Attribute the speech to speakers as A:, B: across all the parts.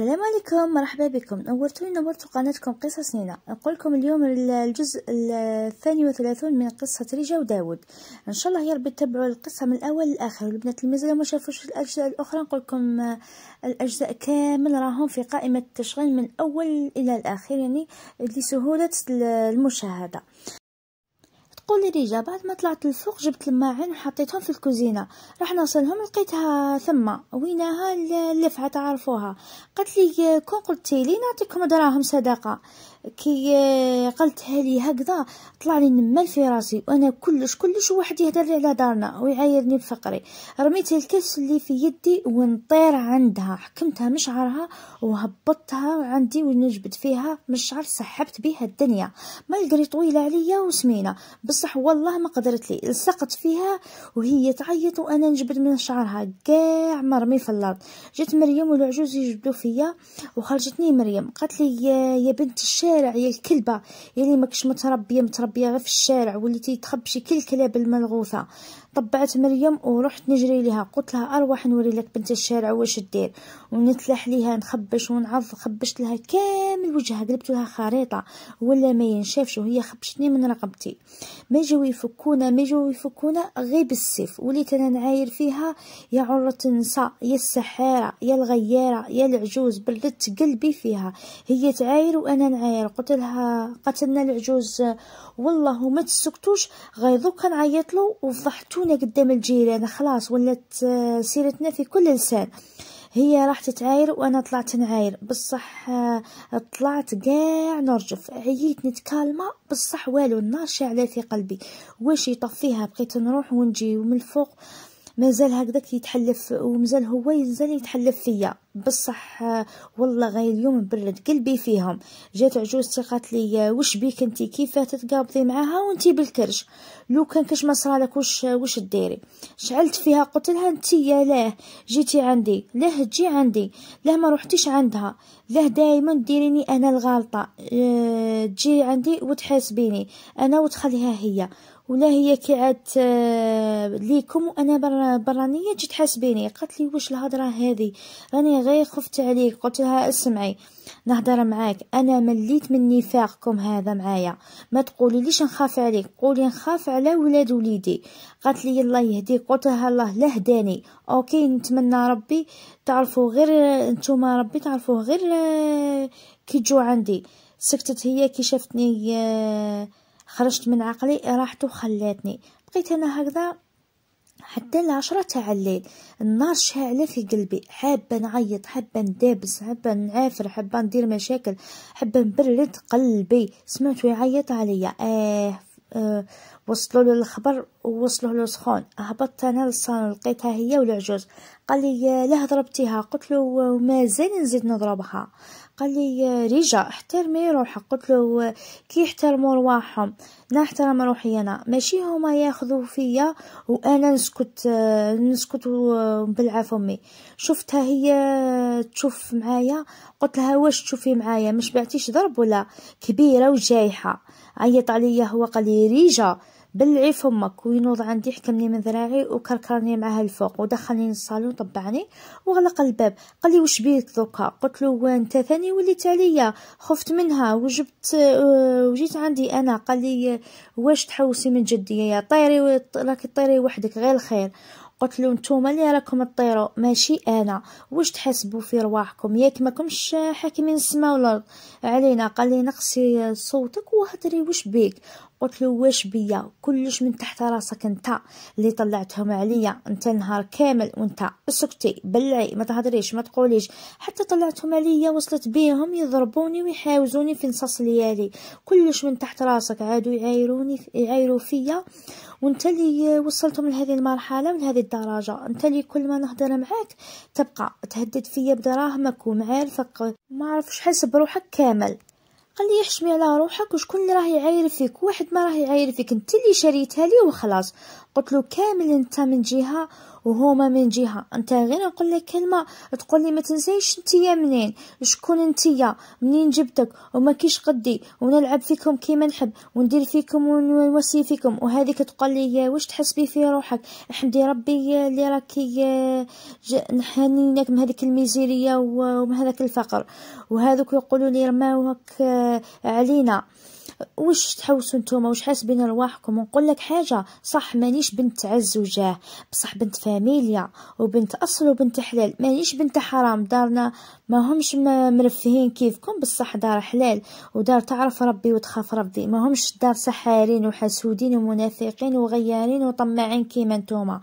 A: السلام عليكم مرحبا بكم نورتوني نورت قناتكم قصص نينا نقولكم اليوم الجزء الثاني وثلاثون من قصة ريجا وداود ان شاء الله يا تتبعوا القصة من الاول للاخر البنات اللي مازالوا ما شافوش الاجزاء الاخرى نقولكم آه، الاجزاء كامل راهم في قائمة التشغيل من اول الى الاخر يعني لسهولة المشاهدة لي ديجا بعد ما طلعت للسوق جبت الماعن حطيتهم في الكوزينه راح نوصلهم لقيتها ثم ويناها اللفعه تعرفوها قالت لي كون قلت لي نعطيكم دراهم صدقه كي قلتها لي هكذا طلع لي النمل في راسي وانا كلش كلش واحد يهدر لي على دارنا ويعايرني بفقري رميت الكاس اللي في يدي ونطير عندها حكمتها مشعرها شعرها وهبطتها عندي ونجبت فيها مشعر سحبت بها الدنيا ما طويله عليا وسمينه بصح والله ما قدرت لي لصقت فيها وهي تعيط وانا نجبد من شعرها كاع مرمي في الارض جات مريم والعجوز يجبدوا فيا وخرجتني مريم قالت لي يا, يا بنت الشارع يا الكلبه يا ماكش متربيه متربيه غير في الشارع وليتي تخبشي كل كلاب الملغوثه طبعت مريم ورحت نجري لها قلت لها اروح نوري لك بنت الشارع واش دير ونتلح ليها نخبش ونعض خبشت لها كامل وجهها قلبت لها خريطه ولا ما ينشافش وهي خبشتني من رقبتي ما جاو يفكونا ما جاو يفكونا غير بالسيف وليت انا نعاير فيها يا عرة النساء يا السحاره يا الغياره يا العجوز بردت قلبي فيها هي تعاير وانا نعاير قلت لها قتلنا العجوز والله ما تسكتوش غير دوك نعيط له مليونة قدام الجيران خلاص ولات آه، سيرتنا في كل لسان هي راح تتعاير وانا طلعت نعاير بصح آه، طلعت كاع نرجف عييت نتكالما بصح والو النار شاعله في قلبي واش يطفيها بقيت نروح ونجي ومن الفوق مازال هكذاك يتحلف ومازال هو ينزل يتحلف فيا بصح والله غير اليوم برد قلبي فيهم جات عجوز قالت لي وش بيك انت كيف تتقابضي معاها وانت بالكرش لو كان كش ما صرالك وش وش ديري شعلت فيها قلت لها انت يا لاه جيتي عندي لاه تجي عندي لاه ما رحتيش عندها لاه دائما ديريني انا الغلطه آه، تجي عندي وتحاسبيني انا وتخليها هي ولا هي كي عاد آه، ليكم وانا برا برانيه جيت حاسبيني قالت لي واش الهضره هذه راني غير خفت عليك قلت لها اسمعي نهضر معاك انا مليت من نفاقكم هذا معايا ما تقولي ليش نخاف عليك قولي نخاف على ولاد وليدي قالت لي الله يهديك قلت لها الله لا هداني اوكي نتمنى ربي تعرفوا غير نتوما ربي تعرفوه غير آه، كي جو عندي سكتت هي كي شافتني آه خرجت من عقلي إيه، راحت خلاتني بقيت انا هكذا حتى العشرة تاع الليل النار شاعلة في قلبي حابة نعيط حابة ندابس حابة نعافر حابة ندير مشاكل حابة نبرد قلبي سمعته يعيط عليا آه, آه وصلوا له الخبر ووصلوا له سخون هبطت انا للصالون لقيتها هي والعجوز قال لي لا ضربتيها قلت له ومازال نزيد نضربها قال لي رجا احترمي روحك قلت له كي احترموا رواحهم نحترم روحي انا ماشي هما ياخذوا فيا وانا نسكت نسكت ونبلع فمي شفتها هي تشوف معايا قلت لها واش تشوفي معايا مش بعتيش ضرب ولا كبيره وجايحه عيط عليا هو قال لي ريجا بلعي فمك وينوض عندي حكمني من ذراعي وكركرني معها الفوق ودخلني للصالون طبعني وغلق الباب قال لي واش بيك دوكا قلت له وانت ثاني وليت عليا خفت منها وجبت آه، وجيت عندي انا قال لي واش تحوسي من جدي يا طيري راكي طيري وحدك غير الخير قلت له نتوما اللي راكم تطيروا ماشي انا واش تحسبوا في رواحكم ياك ما كنتش حاكمين السما والارض علينا قال لي نقصي صوتك وهضري واش بيك قلت له واش بيا كلش من تحت راسك انت اللي طلعتهم عليا انت نهار كامل وانت سكتي بلعي ما تهضريش ما تقوليش حتى طلعتهم عليا وصلت بيهم يضربوني ويحاوزوني في نصاص ليالي كلش من تحت راسك عادوا يعايروني يعايروا فيا وانت اللي وصلتهم لهذه المرحله ولهذه الدرجه انت اللي كل ما نهضر معاك تبقى تهدد فيا بدراهمك ومعارفك ما عرفش حسب روحك كامل قال لي حشمي على روحك وشكون اللي راه يعاير فيك واحد ما راه يعاير فيك انت اللي شريتها لي وخلاص قلت له كامل انت من جهه وهما من جهه انت غير نقول لك كلمه تقول لي ما تنسيش انتيا منين شكون انتيا منين جبتك وما كيش قدي ونلعب فيكم كيما نحب وندير فيكم ونوسي فيكم وهذيك تقول لي واش تحسبي في روحك حمدي ربي اللي راكي نحنينك من هذيك الميزيريه ومن هذاك الفقر وهذوك يقولوا لي رماوك آه، علينا واش تحوسوا نتوما واش حاسبين رواحكم ونقول لك حاجه صح مانيش بنت عز وجاه بصح بنت فاميليا وبنت اصل وبنت حلال مانيش بنت حرام دارنا ما همش مرفهين كيفكم بصح دار حلال ودار تعرف ربي وتخاف ربي ما همش دار سحارين وحسودين ومنافقين وغيارين وطماعين كيما نتوما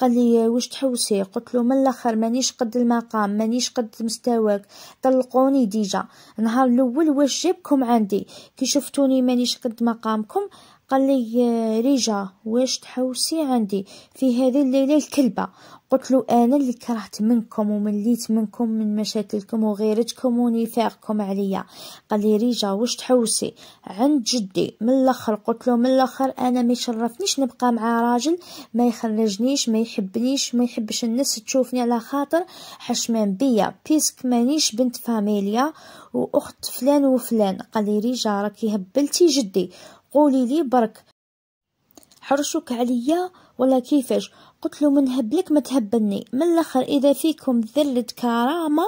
A: قال لي واش تحوسي قلت له من الاخر مانيش قد المقام مانيش قد مستواك طلقوني ديجا نهار الاول واش جابكم عندي كي شفتوني مانيش قد مقامكم قال لي ريجا واش تحوسي عندي في هذه الليله الكلبه قلت له انا اللي كرهت منكم ومليت منكم من مشاكلكم وغيرتكم ونفاقكم عليا قال لي ريجا واش تحوسي عند جدي من الاخر قلت له من الاخر انا ما يشرفنيش نبقى مع راجل ما يخرجنيش ما يحبنيش ما يحبش الناس تشوفني على خاطر حشمان بيا بيسك مانيش بنت فاميليا واخت فلان وفلان قال لي ريجا راكي هبلتي جدي قولي لي برك حرشوك عليا ولا كيفاش قلت له من هبلك ما تهبلني من الاخر اذا فيكم ذلة كرامة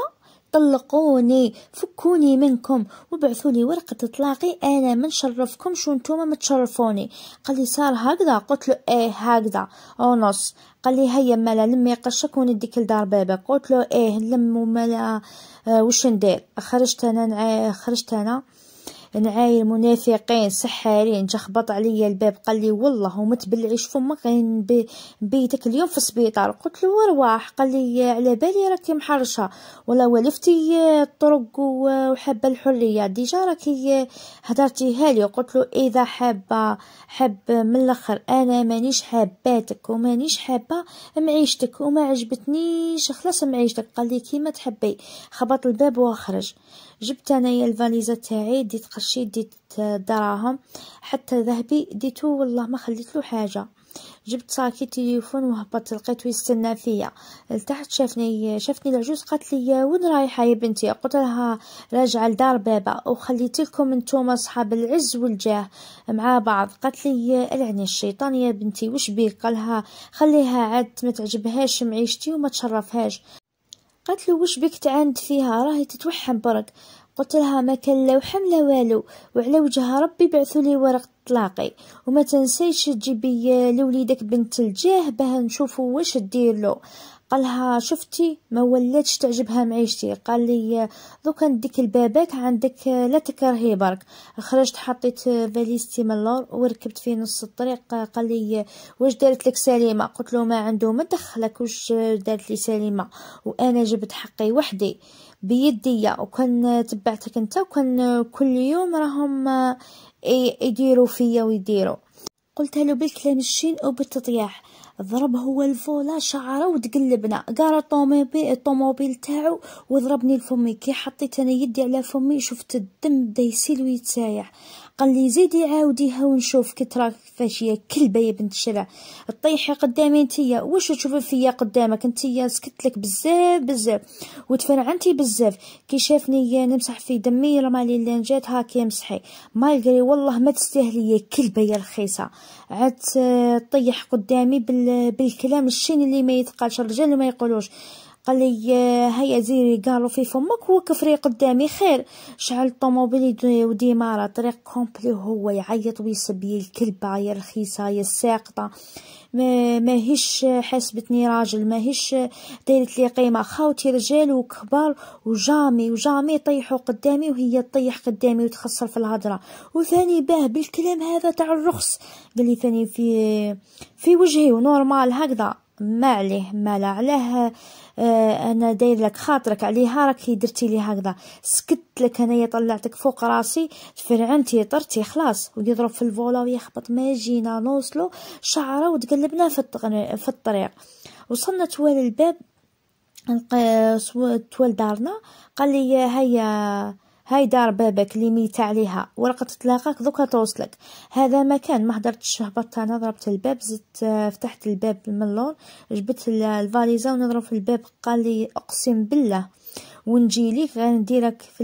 A: طلقوني فكوني منكم وبعثوا لي ورقة اطلاقي انا ما نشرفكمش وانتوما ما تشرفوني قال لي صار هكذا قلت له ايه هكذا او نص قال لي هيا مالا لمي قشك ونديك لدار بابك قلت له ايه نلم ومالا آه وش ندير خرجت انا خرجت انا نعاير منافقين سحارين جا خبط عليا الباب قال لي والله وما تبلعيش فمك بيتك اليوم في السبيطار قلت له ارواح قال لي على بالي راكي محرشه ولا ولفتي الطرق وحابه الحريه ديجا راكي هدرتيها لي قلت له اذا حابه حب من الاخر انا مانيش حاباتك ومانيش حابه معيشتك وما عجبتنيش خلاص معيشتك قال لي كيما تحبي خبط الباب وخرج جبت انايا الفاليزه تاعي ديت هادشي ديت دراهم حتى ذهبي ديتو والله ما خليت له حاجه جبت صاكي تليفون وهبط لقيتو يستنى فيا لتحت شافني شافني العجوز قالت لي وين رايحه يا بنتي قلت لها راجعه لدار بابا وخليت لكم نتوما اصحاب العز والجاه مع بعض قالت لي العني الشيطان يا بنتي وش بيك قالها خليها عاد ما تعجبهاش معيشتي وما تشرفهاش قالت له وش بك تعاند فيها راهي تتوحم برك قلت لها ما كان لو حملة والو وعلى وجه ربي بعثوا لي ورق طلاقي وما تنسيش تجيبي لوليدك بنت الجاه باه نشوفو واش دير له قالها شفتي ما ولاتش تعجبها معيشتي قال لي دوكا نديك الباباك عندك لا تكرهي برك خرجت حطيت فاليستي من اللور وركبت في نص الطريق قال لي واش دارت لك سليمه قلت له ما عنده ما دخلك واش دارت لي سليمه وانا جبت حقي وحدي بيدي وكان تبعتك انت وكان كل يوم راهم آه، يديروا فيا ويديروا قلت له بالكلام الشين أو بالتطياح ضرب هو الفولا شعره وتقلبنا قال الطوموبيل الطوموبيل تاعو وضربني لفمي كي حطيت انا يدي على فمي شفت الدم بدا يسيل ويتسايح قال لي زيدي عاوديها ونشوف كترا كيفاش هي كلبه يا بنت الشرع طيحي قدامي نتيا واش تشوفي فيا قدامك نتيا سكتلك بزاف بزاف وتفرعنتي بزاف كي شافني نمسح في دمي راه مالي اللي نجات هاك يمسحي مالغري والله ما تستاهلي يا كلبه يا رخيصه عاد آه، طيح قدامي بالكلام الشين اللي ما يتقالش الرجال ما يقولوش قال لي آه، هيا زيري قالوا في فمك وكفري قدامي خير شعل الطوموبيل وديما طريق كومبلي هو يعيط ويسب لي الكلبه يا رخيصه يا الساقطه ما ماهيش حاسبتني راجل ماهيش دايرت لي قيمه خاوتي رجال وكبار وجامي وجامي طيحوا قدامي وهي تطيح قدامي وتخسر في الهضره وثاني باه بالكلام هذا تاع الرخص قال لي ثاني في في وجهي ونورمال هكذا ما عليه مالا علاه آه انا داير لك خاطرك عليها راك درتي لي هكذا سكت لك انايا طلعتك فوق راسي تفرعنتي طرتي خلاص ويضرب في الفولا ويخبط ما جينا نوصلو شعره وتقلبنا في, في الطريق وصلنا توالي الباب توال دارنا قال لي هيا هاي دار بابك اللي ميت عليها ورقة تلاقاك دوكا توصلك هذا مكان ما حضرتش هبطت انا ضربت الباب زدت آه، فتحت الباب من اللون جبت الفاليزا ونضرب في الباب قال لي اقسم بالله ونجي ليك غنديرك في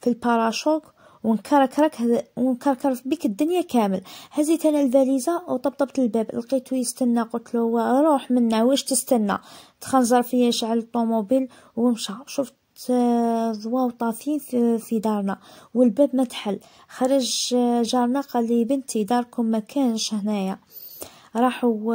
A: في الباراشوك ونكركرك ونكركر بك الدنيا كامل هزيت انا الفاليزه وطبطبت الباب لقيته يستنى قلت له روح منا واش تستنى تخنزر فيا شعل الطوموبيل ومشى شفت ضواو طافين في دارنا والباب ما تحل خرج آه، جارنا قال لي بنتي داركم ما كانش هنايا راحوا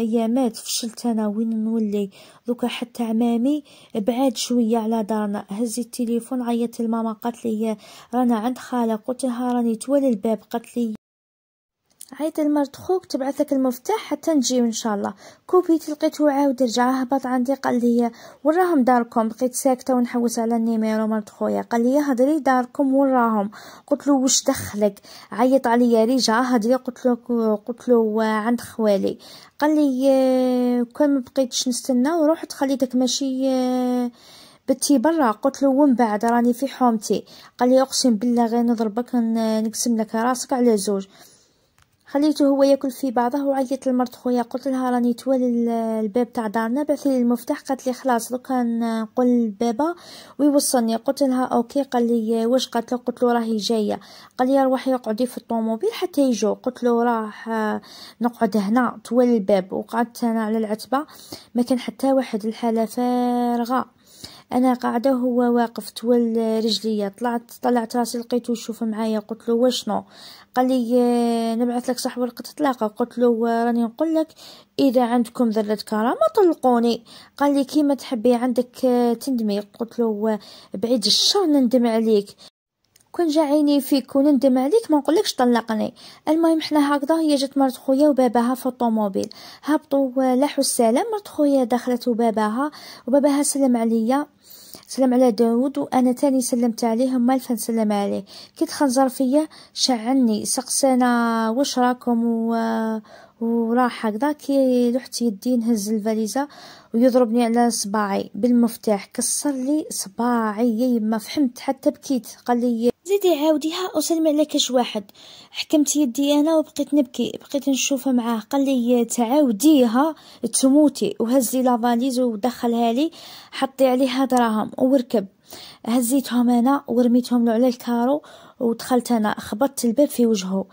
A: ايامات آه، آه، فشلت انا وين نولي دوكا حتى عمامي بعاد شويه على دارنا هزي التليفون عيطت لماما قالت لي رانا عند خاله قلت لها راني توالي الباب قالت لي عيط لمرت خوك تبعثك المفتاح حتى نجيو ان شاء الله كوبيت لقيته عاود رجع هبط عندي قال لي وراهم داركم بقيت ساكته ونحوس على النيميرو مرت خويا قال لي هضري داركم وراهم قلت له واش دخلك عيط عليا رجع هضري قلت له قلت له عند خوالي قال لي كان ما بقيتش نستنى ورحت خليتك ماشي آه، بتي برا قلت له ومن بعد راني في حومتي قال لي اقسم بالله غير نضربك نقسم لك راسك على زوج خليته هو ياكل في بعضه وعيط لمرت خويا قلت لها راني توالي الباب تاع دارنا بعث لي المفتاح قالت لي خلاص دوكا نقول لبابا ويوصلني قلت لها اوكي قال لي واش قالت له قلت له راهي جايه قال لي روحي اقعدي في الطوموبيل حتى يجو قلت له راح آه، نقعد هنا توالي الباب وقعدت انا على العتبه ما كان حتى واحد الحاله فارغه انا قاعده هو واقف طول رجليا طلعت طلعت راسي لقيته يشوف معايا قلت له واشنو قال لي آه، نبعث لك صاحب ورقة طلاقة قلت له راني نقول لك إذا عندكم ذرة كرامة طلقوني قال لي كيما تحبي عندك آه، تندمي قلت له آه، بعيد الشر نندم عليك كون جا عيني فيك ونندم عليك ما نقولكش طلقني المهم حنا هكذا هي جات مرت خويا وباباها في الطوموبيل هبطوا لاحوا السلام مرت خويا دخلت وباباها وباباها سلم عليا سلم على داود وأنا تاني سلمت عليه مالفا نسلم عليه كي دخل ظرفية شعلني سقسانا واش راكم و وراح هكذا كي لحت يدي نهز الفاليزه ويضربني على صباعي بالمفتاح كسر لي صباعي يا يما فهمت حتى بكيت قال لي زيدي عاوديها وسلمي على كاش واحد حكمت يدي انا وبقيت نبكي بقيت نشوف معاه قال لي تعاوديها تموتي وهزي لا لافاليز ودخلها لي حطي عليها دراهم وركب هزيتهم انا ورميتهم له على الكارو ودخلت انا خبطت الباب في وجهه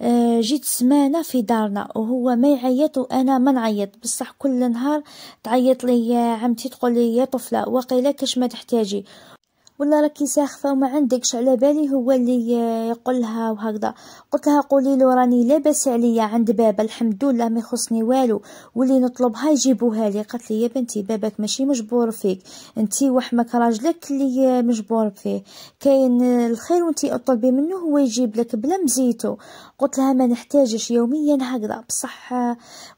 A: آه، جيت سمانة في دارنا وهو ما يعيط وانا ما نعيط بصح كل نهار تعيط لي عمتي تقول لي يا طفله واقيلا كاش ما تحتاجي ولا راكي ساخفه وما عندكش على بالي هو اللي يقول لها وهكذا قلت لها قولي له راني لاباس عليا عند بابا الحمد لله ما يخصني والو واللي نطلبها يجيبوها لي قالت لي يا بنتي باباك ماشي مجبور فيك انت وحمك راجلك اللي مجبور فيه كاين الخير وانت اطلبي منه هو يجيب لك بلا مزيتو قلت لها ما نحتاجش يوميا هكذا بصح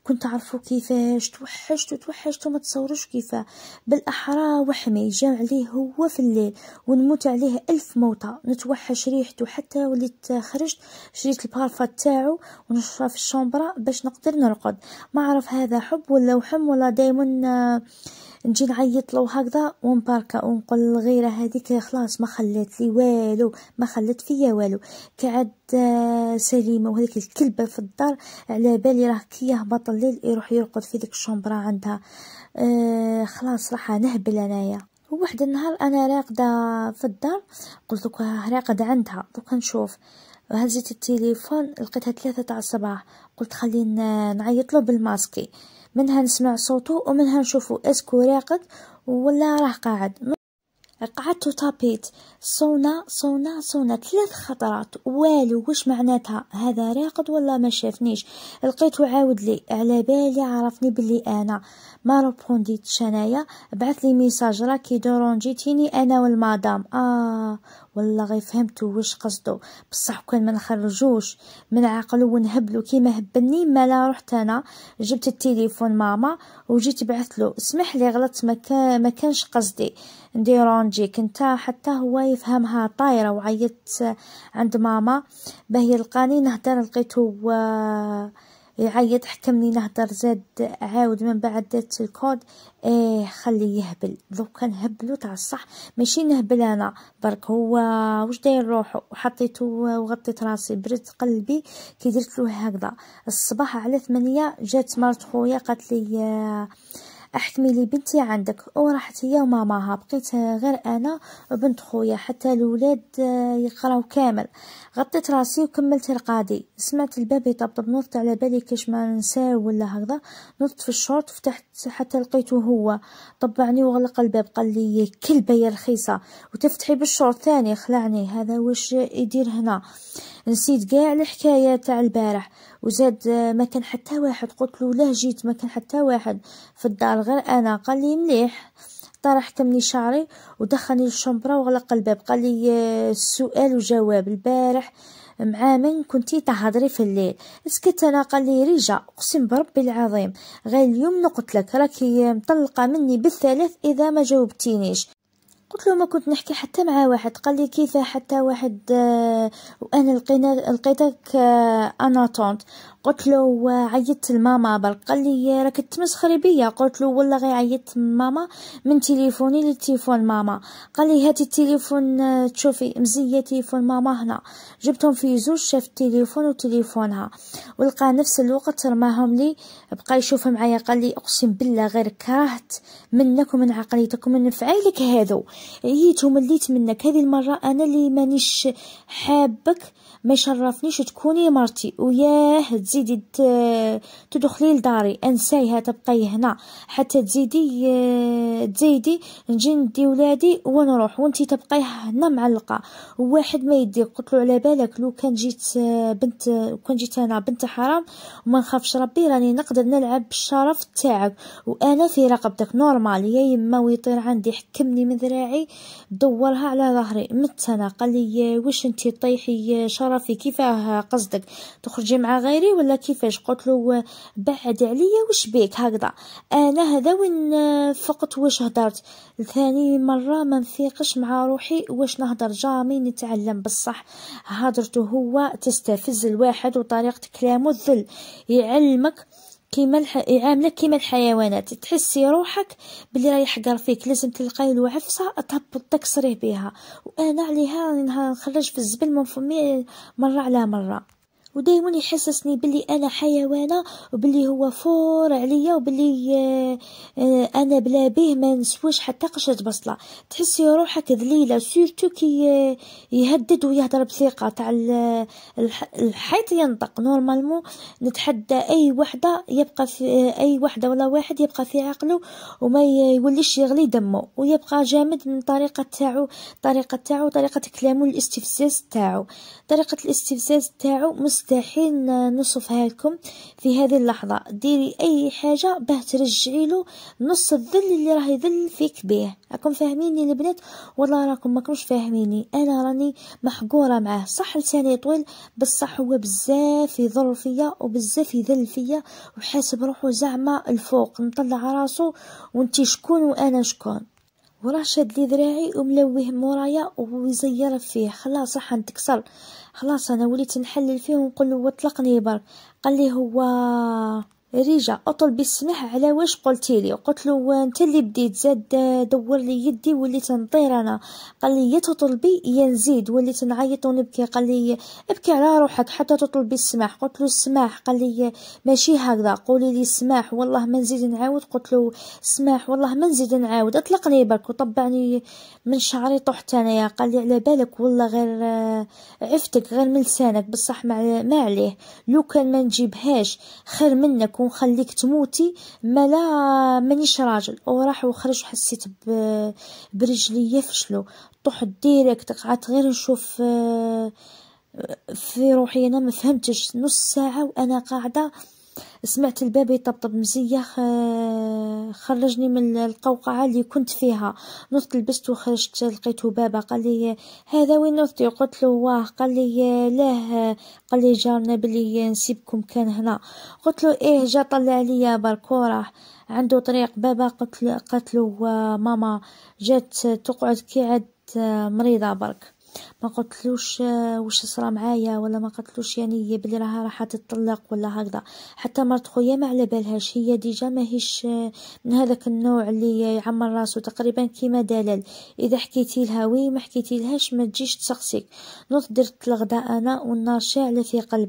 A: كنت عارفه كيفاش توحشت وتوحشت وما تصورش كيفاه بالاحرى وحمي جا عليه هو في الليل ونموت عليه ألف موتى نتوحش ريحته حتى وليت خرجت شريت البارفا تاعو ونشرب في الشومبرا باش نقدر نرقد ما عرف هذا حب ولا وحم ولا دايما آه، نجي نعيط له هكذا ونباركا ونقول الغيرة هذيك خلاص ما خلات لي والو ما خلت فيا والو كعد آه، سليمة وهذيك الكلبة في الدار على بالي راه كي يهبط الليل يروح يرقد في ديك الشومبرا عندها آه خلاص راح نهبل انايا فواحد النهار انا راقده في الدار قلت لك راقده عندها دوك نشوف هزيت التليفون لقيتها ثلاثة تاع الصباح قلت خلي نعيط له بالماسكي منها نسمع صوته ومنها نشوفه اسكو راقد ولا راه قاعد قعدت طابيت صونا صونا صونا ثلاث خطرات والو وش معناتها هذا راقد ولا ما شافنيش لقيتو عاود لي على بالي عرفني بلي انا ما ربونديت شنايا بعث لي ميساج راكي دورون جيتيني انا والمادام اه والله غير فهمتو واش قصدو بصح كان ما نخرجوش من عقلو ونهبلو كيما هبلني مالا رحت انا جبت التليفون ماما وجيت بعثلو اسمح لي غلطت ما, كان ما كانش قصدي نديرو نجيك نتا حتى هو يفهمها طايره وعيطت عند ماما باه يلقاني نهدر لقيتو و... آه، يعيط حكمني نهضر زاد عاود من بعد درت الكود إيه خليه يهبل دوكا نهبلو تاع الصح ماشي نهبل انا برك هو واش داير روحو وحطيتو وغطيت راسي برد قلبي كي درت له هكذا الصباح على ثمانية جات مرت خويا قالت لي آه احتملي بنتي عندك وراحت هي وماماها بقيت غير انا وبنت خويا حتى الولاد آه، يقراو كامل غطيت راسي وكملت رقادي سمعت الباب يطبطب نوضت على بالي كاش ما نساو ولا هكذا نوضت في الشورت فتحت حتى لقيته هو طبعني وغلق الباب قال لي كلبه يا رخيصه وتفتحي بالشورت ثاني خلعني هذا واش يدير هنا نسيت كاع الحكاية تاع البارح وزاد آه، ما كان حتى واحد قلت له لا جيت ما كان حتى واحد في الدار غير انا قال لي مليح طرح كمني شعري ودخلني للشمبرا وغلق الباب قال لي آه، السؤال وجواب البارح مع من كنتي تهضري في الليل سكت انا قال لي رجا اقسم بربي العظيم غير اليوم نقتلك راكي مطلقه مني بالثلاث اذا ما جاوبتينيش قلت له ما كنت نحكي حتى مع واحد قال لي كيف حتى واحد وانا آه، لقينا لقيتك آه، انا طونت قلت له عيطت لماما بل قال لي راك تمسخري بيا قلت له والله غير عيطت ماما من تليفوني لتليفون ماما قال لي هاتي التليفون آه، تشوفي مزيه تليفون ماما هنا جبتهم في زوج شاف التليفون وتليفونها ولقى نفس الوقت رماهم لي بقى يشوف معايا قال لي اقسم بالله غير كرهت منك ومن عقليتك ومن فعالك هذو عييت ومليت منك هذه المره انا اللي مانيش حابك ما يشرفنيش تكوني مرتي وياه تزيدي تدخلي لداري انسايها تبقاي هنا حتى تزيدي آه، تزيدي نجي ندي ولادي ونروح وانتي تبقاي هنا معلقه واحد ما يدي قلت له على بالك لو كان جيت آه، بنت كون جيت انا بنت حرام وما نخافش ربي راني نقدر نلعب بالشرف تاعك وانا في رقبتك نورمال يا يما ويطير عندي حكمني من ذراعي دورها على ظهري مت انا قال لي آه، واش انتي طيحي شرف طرفي كيفاه قصدك تخرجي مع غيري ولا كيفاش قلت له بعد عليا وش بيك هكذا انا هذا وين فقت واش هدرت ثاني مره ما نفيقش مع روحي واش نهضر جامي نتعلم بالصح هدرته هو تستفز الواحد وطريقه كلامه الذل يعلمك كيما الح... يعاملك كيما الحيوانات تحسي روحك بلي راه يحقر فيك لازم تلقاي له عفسه تهبط تكسريه بها وانا عليها راني نهار نخرج في الزبل من فمي مره على مره ودايما يحسسني بلي انا حيوانه وبلي هو فور عليا وبلي آه، انا بلا بيه ما نسواش حتى قشره بصله تحسي روحك ذليله سورتو كي آه، يهدد ويهضر بثقه تاع الحيط ينطق نورمالمون نتحدى اي وحده يبقى في آه، اي وحده ولا واحد يبقى في عقله وما يوليش يغلي دمه ويبقى جامد من طريقه تاعو طريقه تاعو طريقه كلامه الاستفزاز تاعو طريقه الاستفزاز تاعو مستحيل نصفها لكم في هذه اللحظة ديري أي حاجة باه ترجعي له نص الذل اللي راه يذل فيك به راكم فاهميني البنات والله راكم ماكمش فاهميني أنا راني محقورة معاه صح لساني طويل بصح هو بزاف يضر فيا وبزاف يذل فيا وحاسب روحو زعما الفوق مطلع راسو وانتي شكون وأنا شكون وراه شاد لي ذراعي وملوه مورايا ويزير فيه خلاص راح نتكسر خلاص انا وليت نحلل فيه ونقول له وطلقني بر قال لي هو ريجا اطلبي السماح على واش قلتي لي قلت له وانت اللي بديت زاد دور لي يدي وليت نطير انا قال لي يا تطلبي يا نزيد وليت نعيط ونبكي قال لي ابكي على روحك حتى تطلبي السماح قلت له السماح قال لي ماشي هكذا قولي لي السماح والله ما نزيد نعاود قلت له السماح والله ما نزيد نعاود اطلقني برك وطبعني من شعري طحت انايا قال لي على بالك والله غير عفتك غير من لسانك بصح ما عليه لو كان ما نجيبهاش خير منك لك خليك تموتي ملا مانيش راجل وراح وخرج حسيت برجلي فشلو طحت ديريكت قعدت غير نشوف آه، في روحي انا ما فهمتش نص ساعه وانا قاعده سمعت الباب يطبطب مزيخ آه، خرجني من القوقعة اللي كنت فيها نضت لبست وخرجت لقيته بابا قال لي هذا وين نضتي قلت له واه قال لي لاه قال لي جارنا بلي نسيبكم كان هنا قلت له ايه جا طلع ليا باركورة عنده طريق بابا قلت له ماما جات تقعد كي عاد آه، مريضه برك ما قلتلوش آه، واش صرا معايا ولا ما قلتلوش يعني بلي راها راح تطلق ولا هكذا حتى مرت خويا ما على بالهاش هي ديجا ماهيش آه، من هذاك النوع اللي يعمر راسو تقريبا كيما دلال اذا حكيتي لها وي ما حكيتي لهاش ما تجيش تسقسيك نوض درت الغداء انا والنار شاعله في قلبي